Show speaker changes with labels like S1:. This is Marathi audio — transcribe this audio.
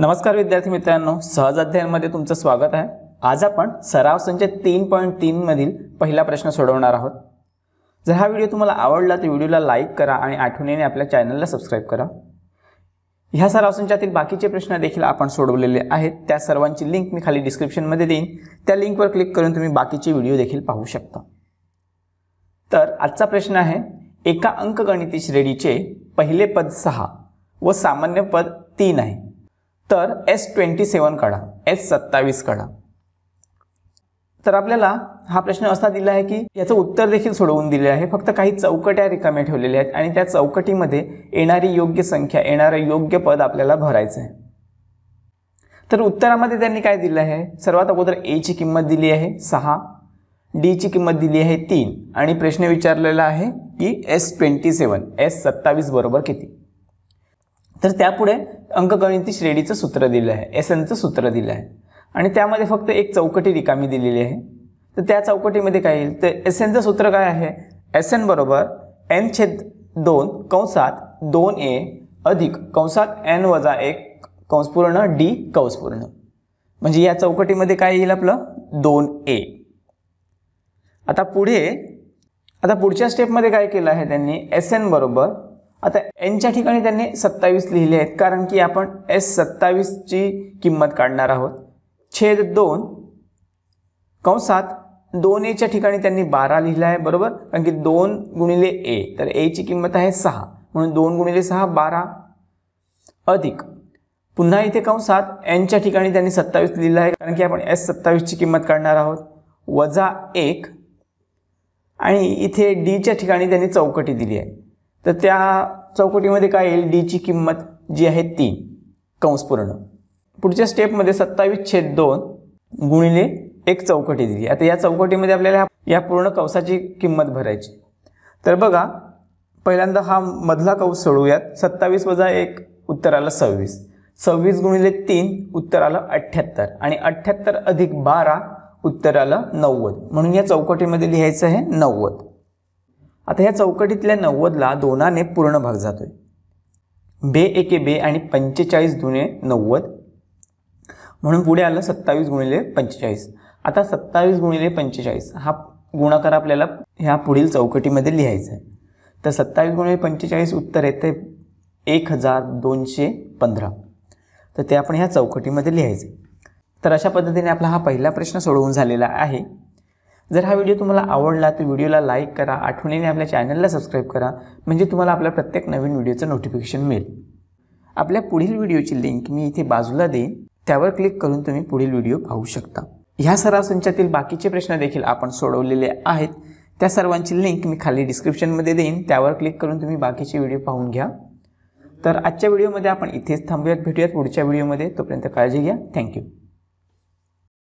S1: नमस्कार विद्यार्थी मित्रांनो सहज अध्ययनमध्ये तुमचं स्वागत आहे आज आपण सराव संच तीन पॉईंट तीनमधील पहिला प्रश्न सोडवणार आहोत जर हा व्हिडिओ तुम्हाला आवडला तर व्हिडिओला लाईक करा आणि आठवणीने आपल्या चॅनलला सबस्क्राईब करा ह्या सराव संचातील बाकीचे प्रश्न देखील आपण सोडवलेले आहेत त्या सर्वांची लिंक मी खाली डिस्क्रिप्शनमध्ये देईन त्या लिंकवर क्लिक करून तुम्ही बाकीचे व्हिडिओ देखील पाहू शकता तर आजचा प्रश्न आहे एका अंकगणिती श्रेणीचे पहिले पद सहा व सामान्य पद तीन आहे तर एस ट्वेंटी सेवन काढा एस सत्तावीस काढा तर आपल्याला हा प्रश्न असा दिला आहे की याचं उत्तर देखील सोडवून दिले आहे फक्त काही चौकट्या रिकाम्या ठेवलेल्या आहेत आणि त्या चौकटीमध्ये येणारी योग्य संख्या येणारं योग्य पद आपल्याला भरायचं आहे तर उत्तरामध्ये त्यांनी काय दिलं आहे सर्वात अगोदर ची किंमत दिली आहे सहा डीची किंमत दिली आहे तीन आणि प्रश्न विचारलेला आहे की एस ट्वेंटी सेवन एस सत्तावीस बरोबर किती तर त्यापुढे अंकगणिती श्रेणीचं सूत्र दिलं आहे एस एनचं सूत्र दिलं आहे आणि त्यामध्ये फक्त एक चौकटी रिकामी दिलेली आहे तर त्या चौकटीमध्ये काय येईल तर एस एनचं सूत्र काय आहे एस एन बरोबर एन छेद दोन कंसात दोन ए अधिक कंसात एन वजा एक कंसपूर्ण डी कंसपूर्ण म्हणजे या चौकटीमध्ये काय येईल आपलं दोन ए आता पुढे आता पुढच्या स्टेपमध्ये काय केलं आहे त्यांनी एस एन बरोबर आता एनच्या ठिकाणी त्यांनी सत्तावीस लिहिले आहेत कारण की आपण एस सत्तावीसची किंमत काढणार आहोत छेद दोन कंसात दोन एच्या ठिकाणी त्यांनी बारा लिहिला आहे बरोबर कारण की दोन गुणिले ए तर एची किंमत आहे सहा म्हणून दोन गुणिले सहा बारा अधिक पुन्हा इथे कंसात एनच्या ठिकाणी त्यांनी सत्तावीस लिहिलं आहे कारण की आपण एस सत्तावीसची किंमत काढणार आहोत वजा एक आणि इथे डीच्या ठिकाणी त्यांनी चौकटी दिली आहे तर त्या चौकटीमध्ये काय येईल डीची किंमत जी आहे तीन कंसपूर्ण पुढच्या स्टेपमध्ये सत्तावीस छेद दोन गुणिले एक चौकटी दिली आता या चौकटीमध्ये आपल्याला या पूर्ण कंसाची किंमत भरायची तर बघा पहिल्यांदा हा मधला कौस सोडूयात सत्तावीस वजा एक उत्तर आलं सव्वीस सव्वीस गुणिले तीन उत्तर आलं अठ्ठ्याहत्तर आणि अठ्ठ्याहत्तर अधिक बारा उत्तर आलं नव्वद म्हणून या चौकटीमध्ये लिहायचं आहे नव्वद आता ह्या चौकटीतल्या नव्वदला दोनाने पूर्ण भाग जातो आहे बे एके बे आणि पंचेचाळीस दुने नव्वद म्हणून पुढे आलं सत्तावीस गुणिले पंचेचाळीस आता सत्तावीस गुणिले पंचेचाळीस हा गुणाकार आपल्याला ह्या पुढील चौकटीमध्ये लिहायचा आहे तर सत्तावीस गुणिले पंचेचाळीस उत्तर येते एक हजार दोनशे पंधरा तर ते आपण ह्या चौकटीमध्ये लिहायचे तर अशा पद्धतीने आपला हा पहिला प्रश्न सोडवून झालेला आहे जर हा व्हिडिओ तुम्हाला आवडला तर व्हिडिओला लाईक करा आठवणीने आपल्या चॅनलला सबस्क्राईब करा म्हणजे तुम्हाला आपल्या प्रत्येक नवीन व्हिडिओचं नोटिफिकेशन मिळेल आपल्या पुढील व्हिडिओची लिंक मी इथे बाजूला देईन त्यावर क्लिक करून तुम्ही पुढील व्हिडिओ पाहू शकता ह्या सराव संचातील बाकीचे प्रश्न देखील आपण सोडवलेले आहेत त्या सर्वांची लिंक मी खाली डिस्क्रिप्शनमध्ये देईन त्यावर क्लिक करून तुम्ही बाकीचे व्हिडिओ पाहून घ्या तर आजच्या व्हिडिओमध्ये आपण इथेच थांबूयात भेटूयात पुढच्या व्हिडिओमध्ये तोपर्यंत काळजी घ्या थँक्यू